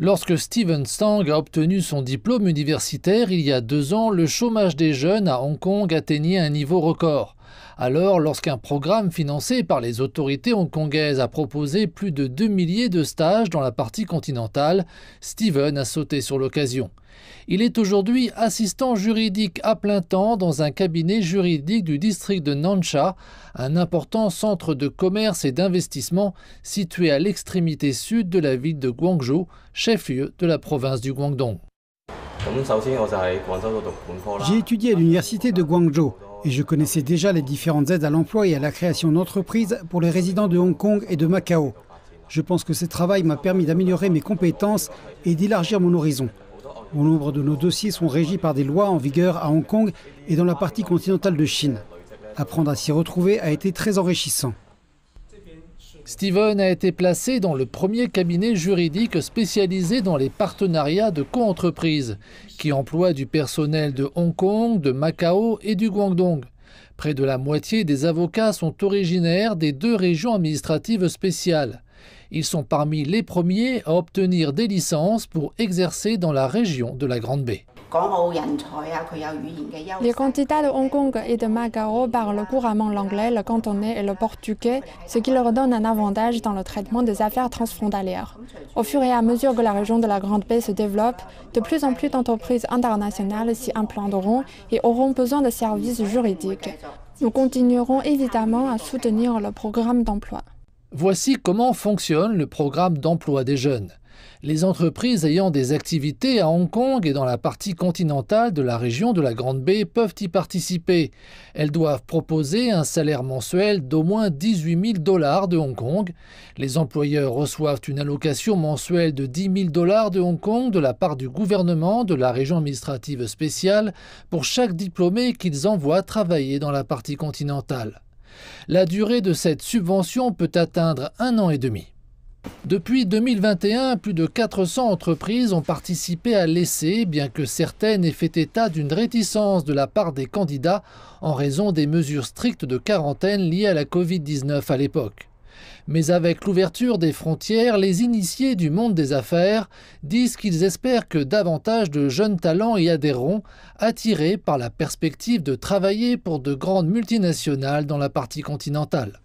Lorsque Steven Stang a obtenu son diplôme universitaire il y a deux ans, le chômage des jeunes à Hong Kong atteignait un niveau record. Alors, lorsqu'un programme financé par les autorités hongkongaises a proposé plus de deux milliers de stages dans la partie continentale, Steven a sauté sur l'occasion. Il est aujourd'hui assistant juridique à plein temps dans un cabinet juridique du district de Nansha, un important centre de commerce et d'investissement situé à l'extrémité sud de la ville de Guangzhou, chef-lieu de la province du Guangdong. J'ai étudié à l'université de Guangzhou et je connaissais déjà les différentes aides à l'emploi et à la création d'entreprises pour les résidents de Hong Kong et de Macao. Je pense que ce travail m'a permis d'améliorer mes compétences et d'élargir mon horizon. Bon nombre de nos dossiers sont régis par des lois en vigueur à Hong Kong et dans la partie continentale de Chine. Apprendre à s'y retrouver a été très enrichissant. Steven a été placé dans le premier cabinet juridique spécialisé dans les partenariats de co-entreprises, qui emploie du personnel de Hong Kong, de Macao et du Guangdong. Près de la moitié des avocats sont originaires des deux régions administratives spéciales. Ils sont parmi les premiers à obtenir des licences pour exercer dans la région de la Grande Baie. Les candidats de Hong Kong et de Macao parlent couramment l'anglais, le cantonais et le portugais, ce qui leur donne un avantage dans le traitement des affaires transfrontalières. Au fur et à mesure que la région de la Grande Baie se développe, de plus en plus d'entreprises internationales s'y implanteront et auront besoin de services juridiques. Nous continuerons évidemment à soutenir le programme d'emploi. Voici comment fonctionne le programme d'emploi des jeunes. Les entreprises ayant des activités à Hong Kong et dans la partie continentale de la région de la Grande Baie peuvent y participer. Elles doivent proposer un salaire mensuel d'au moins 18 000 dollars de Hong Kong. Les employeurs reçoivent une allocation mensuelle de 10 000 dollars de Hong Kong de la part du gouvernement de la région administrative spéciale pour chaque diplômé qu'ils envoient travailler dans la partie continentale. La durée de cette subvention peut atteindre un an et demi. Depuis 2021, plus de 400 entreprises ont participé à l'essai, bien que certaines aient fait état d'une réticence de la part des candidats en raison des mesures strictes de quarantaine liées à la Covid-19 à l'époque. Mais avec l'ouverture des frontières, les initiés du monde des affaires disent qu'ils espèrent que davantage de jeunes talents y adhéreront, attirés par la perspective de travailler pour de grandes multinationales dans la partie continentale.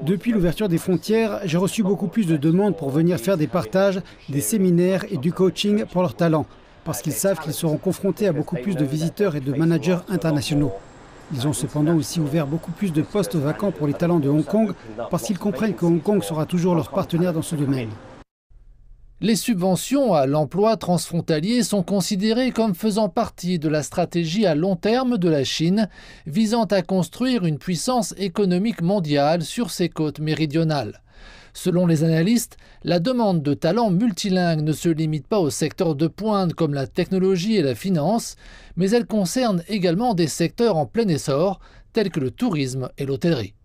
Depuis l'ouverture des frontières, j'ai reçu beaucoup plus de demandes pour venir faire des partages, des séminaires et du coaching pour leurs talents, parce qu'ils savent qu'ils seront confrontés à beaucoup plus de visiteurs et de managers internationaux. Ils ont cependant aussi ouvert beaucoup plus de postes vacants pour les talents de Hong Kong, parce qu'ils comprennent que Hong Kong sera toujours leur partenaire dans ce domaine. Les subventions à l'emploi transfrontalier sont considérées comme faisant partie de la stratégie à long terme de la Chine visant à construire une puissance économique mondiale sur ses côtes méridionales. Selon les analystes, la demande de talents multilingues ne se limite pas aux secteurs de pointe comme la technologie et la finance, mais elle concerne également des secteurs en plein essor tels que le tourisme et l'hôtellerie.